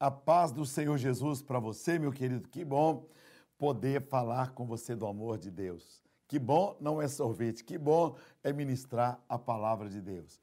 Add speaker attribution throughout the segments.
Speaker 1: A paz do Senhor Jesus para você, meu querido. Que bom poder falar com você do amor de Deus. Que bom não é sorvete, que bom é ministrar a palavra de Deus.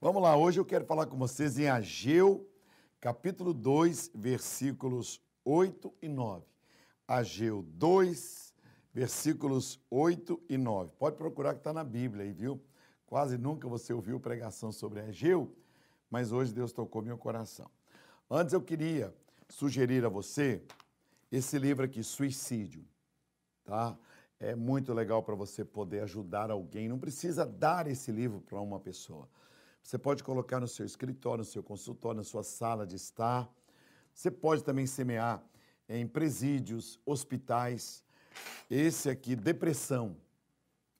Speaker 1: Vamos lá, hoje eu quero falar com vocês em Ageu, capítulo 2, versículos 8 e 9. Ageu 2, versículos 8 e 9. Pode procurar que está na Bíblia aí, viu? Quase nunca você ouviu pregação sobre Ageu, mas hoje Deus tocou meu coração. Antes eu queria sugerir a você esse livro aqui, Suicídio, tá? É muito legal para você poder ajudar alguém. Não precisa dar esse livro para uma pessoa. Você pode colocar no seu escritório, no seu consultório, na sua sala de estar. Você pode também semear em presídios, hospitais. Esse aqui, depressão,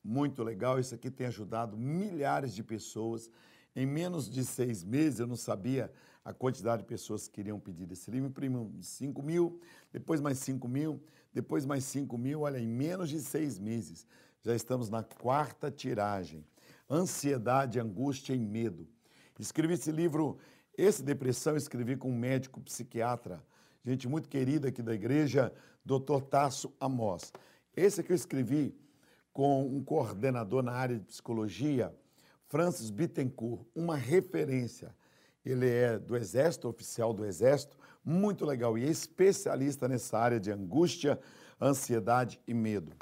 Speaker 1: muito legal. Esse aqui tem ajudado milhares de pessoas. Em menos de seis meses, eu não sabia a quantidade de pessoas que queriam pedir esse livro. Imprimimos 5 mil, depois mais 5 mil, depois mais 5 mil. Olha, em menos de seis meses, já estamos na quarta tiragem. Ansiedade, angústia e medo. Escrevi esse livro, esse Depressão, escrevi com um médico psiquiatra, gente muito querida aqui da igreja, Dr. Tasso Amós. Esse que eu escrevi com um coordenador na área de psicologia, Francis Bittencourt, uma referência. Ele é do Exército, oficial do Exército, muito legal e é especialista nessa área de angústia, ansiedade e medo.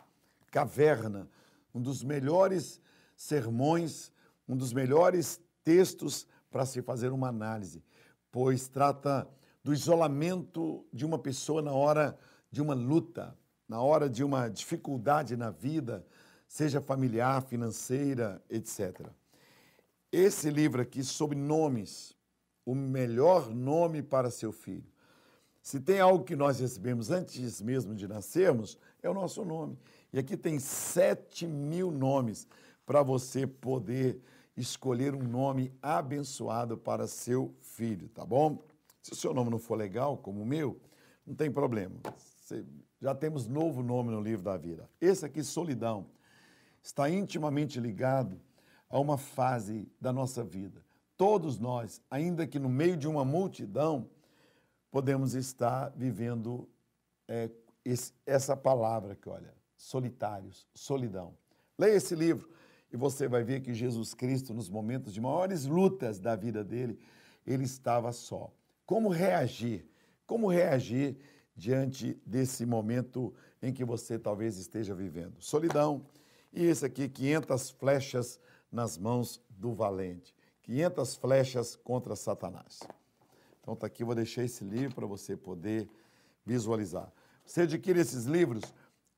Speaker 1: Caverna, um dos melhores sermões, um dos melhores textos para se fazer uma análise, pois trata do isolamento de uma pessoa na hora de uma luta, na hora de uma dificuldade na vida, seja familiar, financeira, etc. Esse livro aqui sobre nomes, o melhor nome para seu filho. Se tem algo que nós recebemos antes mesmo de nascermos, é o nosso nome. E aqui tem 7 mil nomes para você poder escolher um nome abençoado para seu filho, tá bom? Se o seu nome não for legal, como o meu, não tem problema. Já temos novo nome no livro da vida. Esse aqui, Solidão, está intimamente ligado a uma fase da nossa vida. Todos nós, ainda que no meio de uma multidão, podemos estar vivendo é, esse, essa palavra que olha, solitários, solidão. Leia esse livro e você vai ver que Jesus Cristo, nos momentos de maiores lutas da vida dele, ele estava só. Como reagir? Como reagir diante desse momento em que você talvez esteja vivendo? Solidão. E esse aqui, 500 flechas nas mãos do valente. 500 flechas contra Satanás. Então tá aqui, eu vou deixar esse livro para você poder visualizar. Você adquire esses livros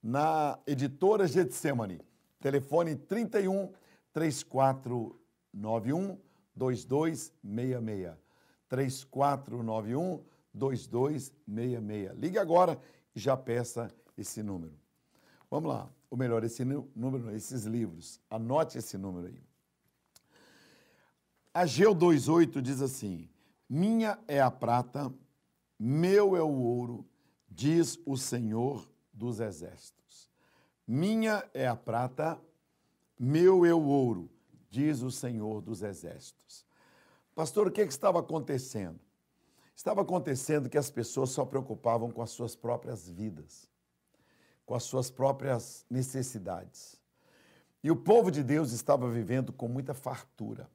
Speaker 1: na editora Getsemane. Telefone 31 3491 2266. 3491 2266. Ligue agora e já peça esse número. Vamos lá ou melhor, esse número, esses livros. Anote esse número aí. Ageu 2,8 diz assim: Minha é a prata, meu é o ouro, diz o Senhor dos Exércitos. Minha é a prata, meu é o ouro, diz o Senhor dos Exércitos. Pastor, o que, é que estava acontecendo? Estava acontecendo que as pessoas só preocupavam com as suas próprias vidas com as suas próprias necessidades. E o povo de Deus estava vivendo com muita fartura,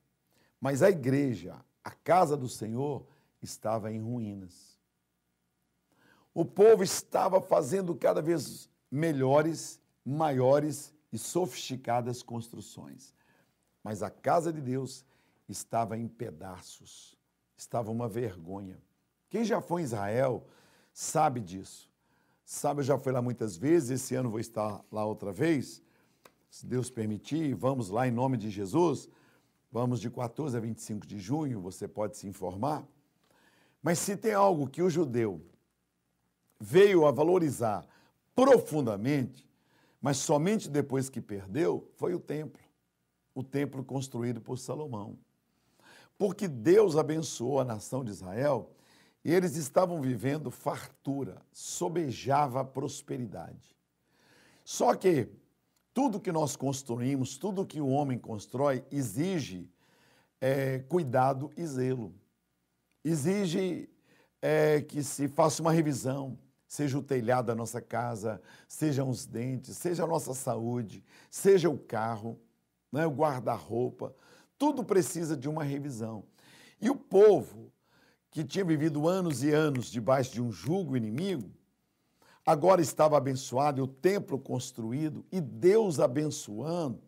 Speaker 1: mas a igreja, a casa do Senhor, estava em ruínas. O povo estava fazendo cada vez melhores, maiores e sofisticadas construções, mas a casa de Deus estava em pedaços, estava uma vergonha. Quem já foi em Israel sabe disso. Sabe, eu já fui lá muitas vezes, esse ano vou estar lá outra vez, se Deus permitir, vamos lá em nome de Jesus. Vamos de 14 a 25 de junho, você pode se informar. Mas se tem algo que o judeu veio a valorizar profundamente, mas somente depois que perdeu, foi o templo. O templo construído por Salomão. Porque Deus abençoou a nação de Israel e eles estavam vivendo fartura, sobejava prosperidade. Só que tudo que nós construímos, tudo que o homem constrói, exige é, cuidado e zelo. Exige é, que se faça uma revisão, seja o telhado da nossa casa, sejam os dentes, seja a nossa saúde, seja o carro, né, o guarda-roupa. Tudo precisa de uma revisão. E o povo que tinha vivido anos e anos debaixo de um jugo inimigo, agora estava abençoado e o templo construído e Deus abençoando,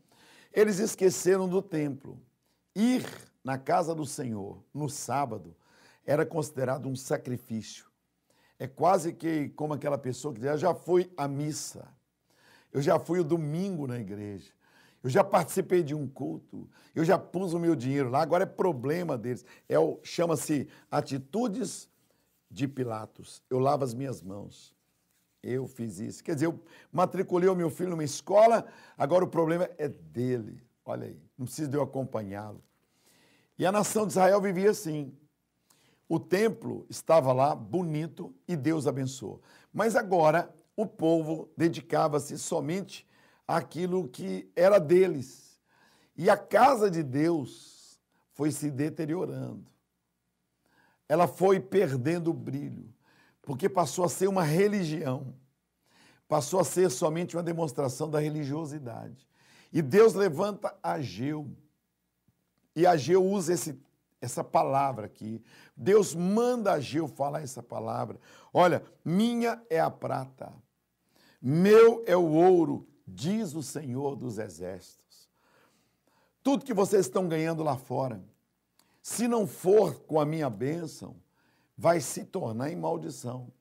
Speaker 1: eles esqueceram do templo. Ir na casa do Senhor no sábado era considerado um sacrifício. É quase que como aquela pessoa que diz: já fui à missa, eu já fui o domingo na igreja eu já participei de um culto, eu já pus o meu dinheiro lá, agora é problema deles. É o chama-se atitudes de Pilatos. Eu lavo as minhas mãos. Eu fiz isso. Quer dizer, eu matriculei o meu filho numa escola, agora o problema é dele. Olha aí, não preciso de eu acompanhá-lo. E a nação de Israel vivia assim. O templo estava lá, bonito, e Deus abençoou. Mas agora o povo dedicava-se somente aquilo que era deles. E a casa de Deus foi se deteriorando. Ela foi perdendo o brilho, porque passou a ser uma religião, passou a ser somente uma demonstração da religiosidade. E Deus levanta Ageu. E Ageu usa esse, essa palavra aqui. Deus manda Ageu falar essa palavra. Olha, minha é a prata, meu é o ouro diz o Senhor dos Exércitos. Tudo que vocês estão ganhando lá fora, se não for com a minha bênção, vai se tornar em maldição.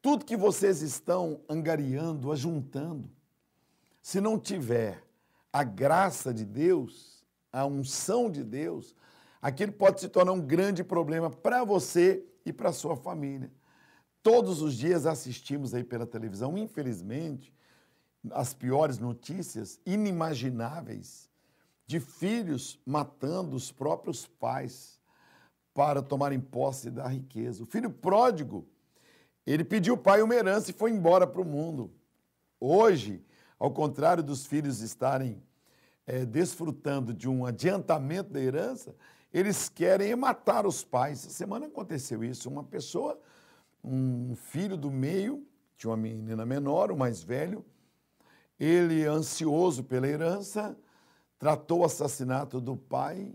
Speaker 1: Tudo que vocês estão angariando, ajuntando, se não tiver a graça de Deus, a unção de Deus, aquilo pode se tornar um grande problema para você e para sua família. Todos os dias assistimos aí pela televisão, infelizmente, as piores notícias inimagináveis de filhos matando os próprios pais para tomarem posse da riqueza. O filho pródigo, ele pediu ao pai uma herança e foi embora para o mundo. Hoje, ao contrário dos filhos estarem é, desfrutando de um adiantamento da herança, eles querem matar os pais. Essa semana aconteceu isso. Uma pessoa, um filho do meio, tinha uma menina menor, o mais velho, ele, ansioso pela herança, tratou o assassinato do pai,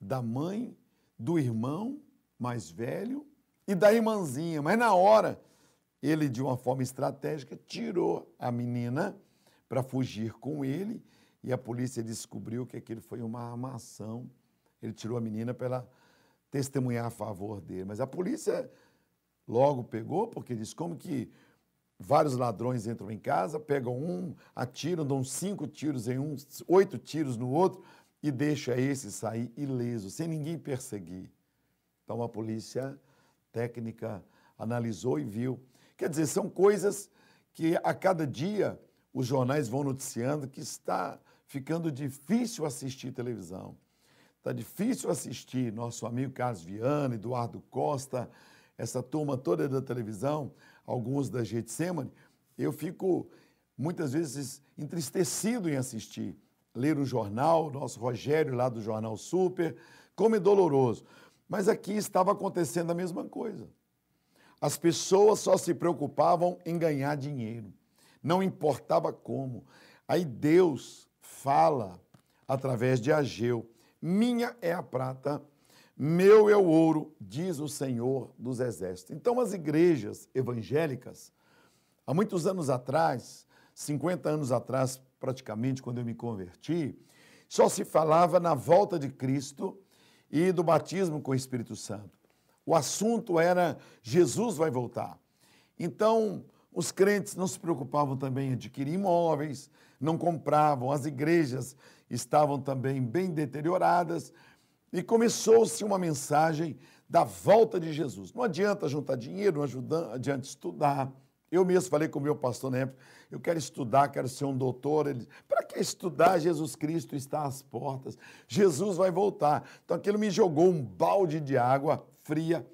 Speaker 1: da mãe, do irmão mais velho e da irmãzinha. Mas na hora, ele, de uma forma estratégica, tirou a menina para fugir com ele e a polícia descobriu que aquilo foi uma armação. Ele tirou a menina para testemunhar a favor dele. Mas a polícia logo pegou, porque disse: como que vários ladrões entram em casa, pegam um, atiram, dão cinco tiros em um, oito tiros no outro e deixa esse sair ileso, sem ninguém perseguir. Então a polícia técnica analisou e viu. Quer dizer, são coisas que a cada dia os jornais vão noticiando que está ficando difícil assistir televisão. Está difícil assistir nosso amigo Carlos Viana, Eduardo Costa, essa turma toda da televisão, alguns da Getsemane, eu fico muitas vezes entristecido em assistir, ler o jornal, nosso Rogério lá do Jornal Super, como é doloroso. Mas aqui estava acontecendo a mesma coisa. As pessoas só se preocupavam em ganhar dinheiro, não importava como. Aí Deus fala através de Ageu: minha é a prata meu é o ouro, diz o Senhor dos Exércitos. Então, as igrejas evangélicas, há muitos anos atrás, 50 anos atrás, praticamente, quando eu me converti, só se falava na volta de Cristo e do batismo com o Espírito Santo. O assunto era Jesus vai voltar. Então, os crentes não se preocupavam também em adquirir imóveis, não compravam, as igrejas estavam também bem deterioradas e começou-se uma mensagem da volta de Jesus. Não adianta juntar dinheiro, não adianta estudar. Eu mesmo falei com o meu pastor na época, eu quero estudar, quero ser um doutor. Ele para que estudar? Jesus Cristo está às portas. Jesus vai voltar. Então aquilo me jogou um balde de água fria.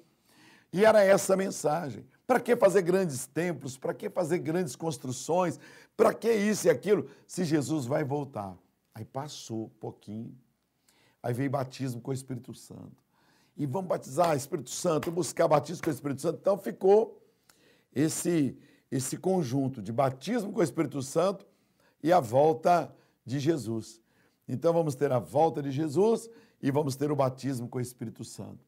Speaker 1: E era essa a mensagem. Para que fazer grandes templos? Para que fazer grandes construções? Para que isso e aquilo? Se Jesus vai voltar. Aí passou um pouquinho, Aí veio batismo com o Espírito Santo. E vamos batizar Espírito Santo, buscar batismo com o Espírito Santo. Então ficou esse, esse conjunto de batismo com o Espírito Santo e a volta de Jesus. Então vamos ter a volta de Jesus e vamos ter o batismo com o Espírito Santo.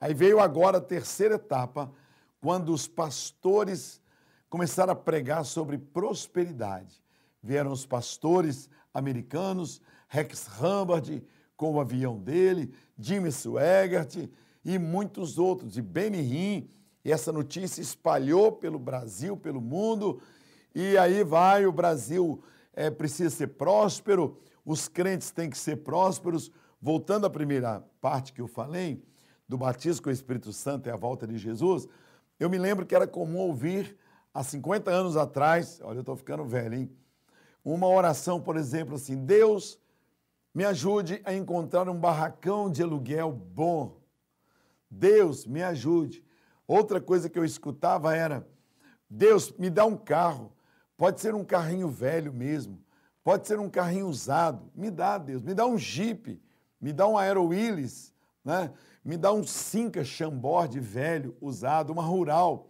Speaker 1: Aí veio agora a terceira etapa, quando os pastores começaram a pregar sobre prosperidade. Vieram os pastores americanos, Rex Humbard, com o avião dele, Jimmy Swaggart e muitos outros, e Benny Hinn. E essa notícia espalhou pelo Brasil, pelo mundo, e aí vai, o Brasil é, precisa ser próspero, os crentes têm que ser prósperos. Voltando à primeira parte que eu falei, do batismo com o Espírito Santo e a volta de Jesus, eu me lembro que era comum ouvir, há 50 anos atrás, olha, eu estou ficando velho, hein? Uma oração, por exemplo, assim, Deus me ajude a encontrar um barracão de aluguel bom. Deus, me ajude. Outra coisa que eu escutava era: Deus, me dá um carro. Pode ser um carrinho velho mesmo, pode ser um carrinho usado. Me dá, Deus, me dá um Jeep, me dá um Aero Willis, né? me dá um Cinca Chambord velho, usado, uma rural.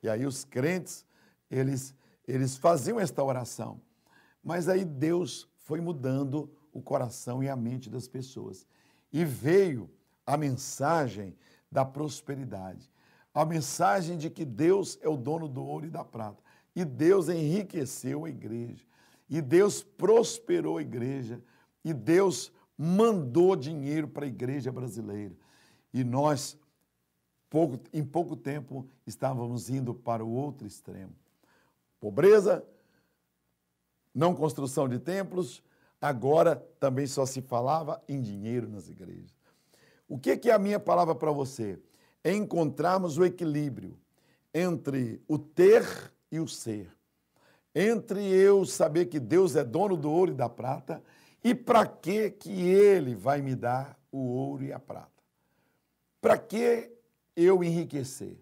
Speaker 1: E aí os crentes, eles, eles faziam esta oração. Mas aí Deus foi mudando o coração e a mente das pessoas. E veio a mensagem da prosperidade, a mensagem de que Deus é o dono do ouro e da prata, e Deus enriqueceu a igreja, e Deus prosperou a igreja, e Deus mandou dinheiro para a igreja brasileira. E nós, pouco, em pouco tempo, estávamos indo para o outro extremo. Pobreza, não construção de templos, Agora também só se falava em dinheiro nas igrejas. O que, é a minha palavra para você? É encontrarmos o equilíbrio entre o ter e o ser. Entre eu saber que Deus é dono do ouro e da prata e para que que ele vai me dar o ouro e a prata? Para que eu enriquecer?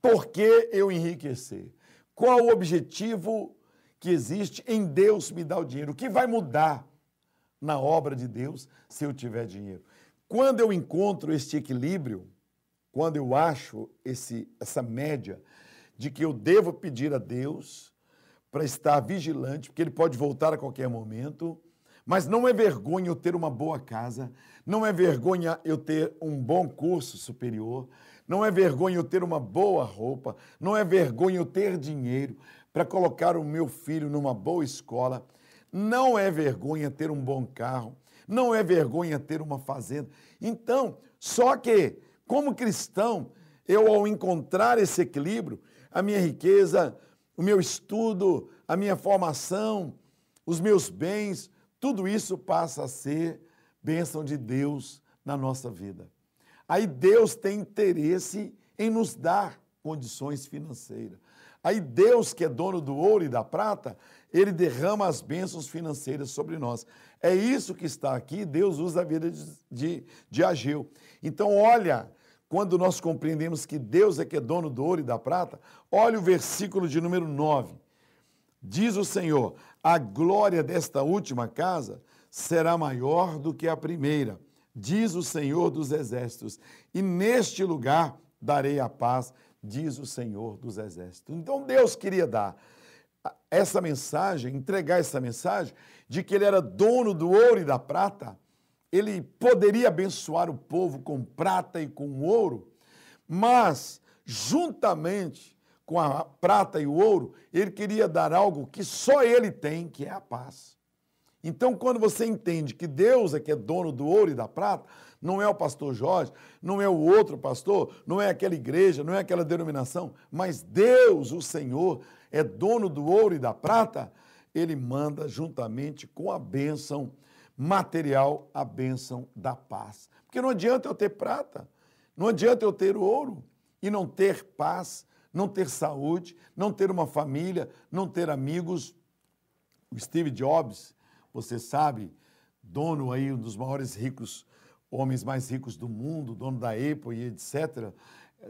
Speaker 1: Por que eu enriquecer? Qual o objetivo que existe em Deus me dar o dinheiro? O que vai mudar na obra de Deus se eu tiver dinheiro. Quando eu encontro este equilíbrio, quando eu acho esse, essa média de que eu devo pedir a Deus para estar vigilante, porque Ele pode voltar a qualquer momento, mas não é vergonha eu ter uma boa casa, não é vergonha eu ter um bom curso superior, não é vergonha eu ter uma boa roupa, não é vergonha eu ter dinheiro para colocar o meu filho numa boa escola não é vergonha ter um bom carro, não é vergonha ter uma fazenda. Então, só que, como cristão, eu ao encontrar esse equilíbrio, a minha riqueza, o meu estudo, a minha formação, os meus bens, tudo isso passa a ser bênção de Deus na nossa vida. Aí Deus tem interesse em nos dar condições financeiras. Aí Deus, que é dono do ouro e da prata, ele derrama as bênçãos financeiras sobre nós. É isso que está aqui, Deus usa a vida de, de, de Ageu. Então, olha, quando nós compreendemos que Deus é que é dono do ouro e da prata, olha o versículo de número 9. Diz o Senhor: a glória desta última casa será maior do que a primeira, diz o Senhor dos Exércitos, e neste lugar darei a paz, diz o Senhor dos Exércitos. Então Deus queria dar essa mensagem, entregar essa mensagem de que ele era dono do ouro e da prata, ele poderia abençoar o povo com prata e com ouro, mas juntamente com a prata e o ouro, ele queria dar algo que só ele tem, que é a paz. Então, quando você entende que Deus é que é dono do ouro e da prata, não é o pastor Jorge, não é o outro pastor, não é aquela igreja, não é aquela denominação, mas Deus, o Senhor, é dono do ouro e da prata, ele manda juntamente com a bênção material, a bênção da paz. Porque não adianta eu ter prata, não adianta eu ter ouro e não ter paz, não ter saúde, não ter uma família, não ter amigos. O Steve Jobs, você sabe, dono aí um dos maiores ricos, homens mais ricos do mundo, dono da Apple e etc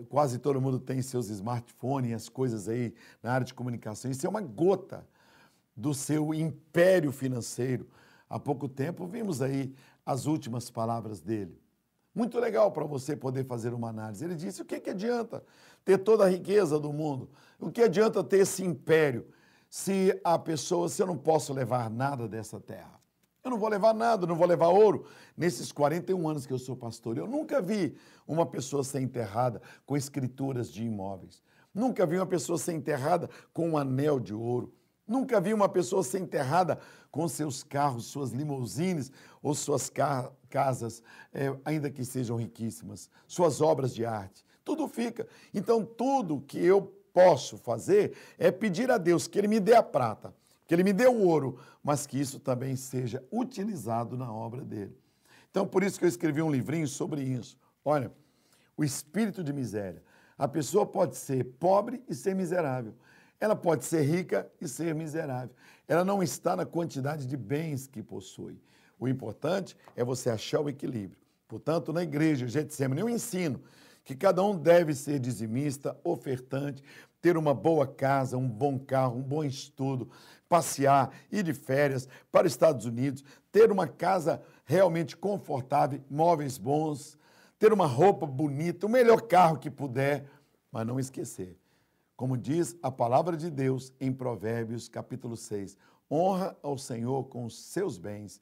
Speaker 1: quase todo mundo tem seus smartphones, as coisas aí na área de comunicação. Isso é uma gota do seu império financeiro. Há pouco tempo vimos aí as últimas palavras dele. Muito legal para você poder fazer uma análise. Ele disse: o que, que adianta ter toda a riqueza do mundo? O que adianta ter esse império se a pessoa, se eu não posso levar nada dessa terra? Eu não vou levar nada, não vou levar ouro. Nesses 41 anos que eu sou pastor, eu nunca vi uma pessoa ser enterrada com escrituras de imóveis. Nunca vi uma pessoa ser enterrada com um anel de ouro. Nunca vi uma pessoa ser enterrada com seus carros, suas limousines ou suas ca casas, é, ainda que sejam riquíssimas, suas obras de arte. Tudo fica. Então, tudo que eu posso fazer é pedir a Deus que Ele me dê a prata, que ele me deu o ouro, mas que isso também seja utilizado na obra dele. Então, por isso que eu escrevi um livrinho sobre isso. Olha, o espírito de miséria. A pessoa pode ser pobre e ser miserável. Ela pode ser rica e ser miserável. Ela não está na quantidade de bens que possui. O importante é você achar o equilíbrio. Portanto, na igreja, Getsemane, eu ensino que cada um deve ser dizimista, ofertante, ter uma boa casa, um bom carro, um bom estudo, passear, ir de férias para os Estados Unidos, ter uma casa realmente confortável, móveis bons, ter uma roupa bonita, o melhor carro que puder, mas não esquecer. Como diz a palavra de Deus em Provérbios capítulo 6, honra ao Senhor com os seus bens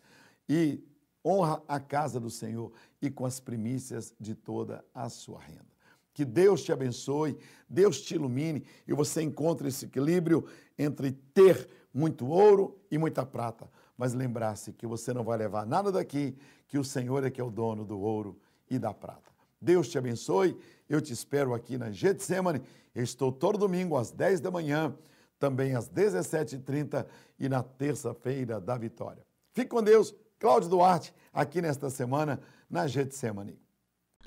Speaker 1: e honra a casa do Senhor e com as primícias de toda a sua renda. Que Deus te abençoe, Deus te ilumine e você encontre esse equilíbrio entre ter muito ouro e muita prata. Mas lembrar-se que você não vai levar nada daqui, que o Senhor é que é o dono do ouro e da prata. Deus te abençoe. Eu te espero aqui na Getsemane. Eu estou todo domingo às 10 da manhã, também às 17h30 e na terça-feira da vitória. Fique com Deus. Cláudio Duarte, aqui nesta semana, na Getsemane.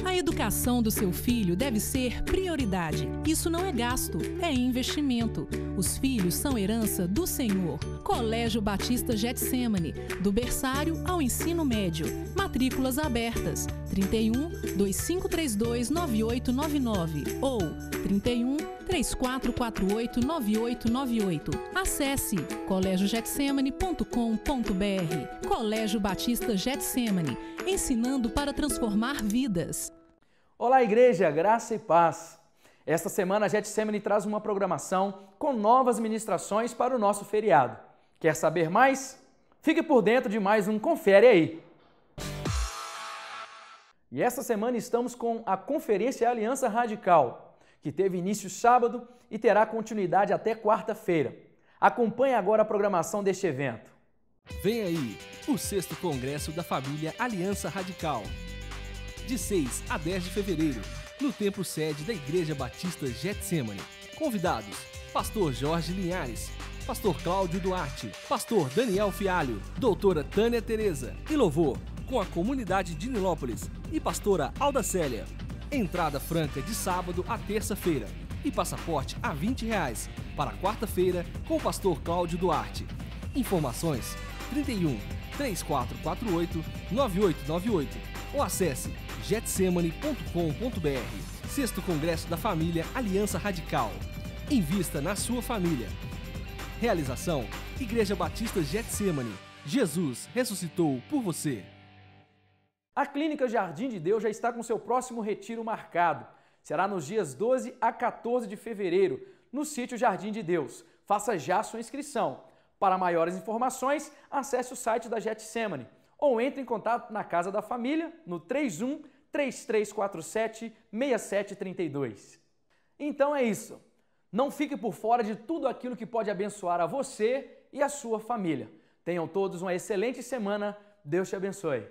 Speaker 2: A educação do seu filho deve ser prioridade. Isso não é gasto, é investimento. Os filhos são herança do Senhor. Colégio Batista Getsemane, do berçário ao ensino médio. Matrículas abertas: 31 2532 9899 ou 31 3448 9898. Acesse colégiogetsemane.com.br. Colégio Batista Getsemane ensinando para transformar vidas. Olá, igreja, graça e paz. Esta semana a Getsemane traz uma programação com novas ministrações para o nosso feriado. Quer saber mais? Fique por dentro de mais um Confere aí. E esta semana estamos com a Conferência Aliança Radical, que teve início sábado e terá continuidade até quarta-feira. Acompanhe agora a programação deste evento. Vem aí, o 6 Congresso da Família Aliança Radical. De 6 a 10 de fevereiro, no templo sede da Igreja Batista Getsemane. Convidados: Pastor Jorge Linhares, Pastor Cláudio Duarte, Pastor Daniel Fialho, Doutora Tânia Teresa e louvor com a comunidade de Nilópolis e Pastora Alda Célia. Entrada franca de sábado a terça-feira e passaporte a 20 reais para quarta-feira com o Pastor Cláudio Duarte. Informações 31 3448 9898 ou acesse getsemane.com.br. Sexto Congresso da Família Aliança Radical. Invista na sua família. Realização: Igreja Batista Getsemane. Jesus ressuscitou por você. A Clínica Jardim de Deus já está com seu próximo retiro marcado. Será nos dias 12 a 14 de fevereiro, no sítio Jardim de Deus. Faça já sua inscrição. Para maiores informações, acesse o site da Getsemane ou entre em contato na Casa da Família no 31 3347 6732. Então é isso. Não fique por fora de tudo aquilo que pode abençoar a você e a sua família. Tenham todos uma excelente semana. Deus te abençoe.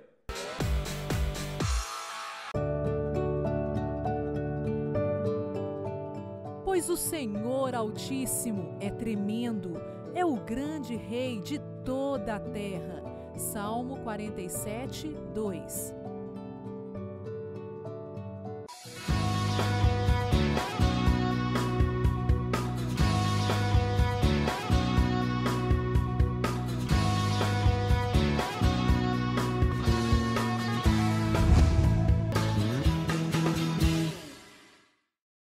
Speaker 2: Pois o Senhor Altíssimo é tremendo é o grande rei de toda a terra. Salmo 47, 2.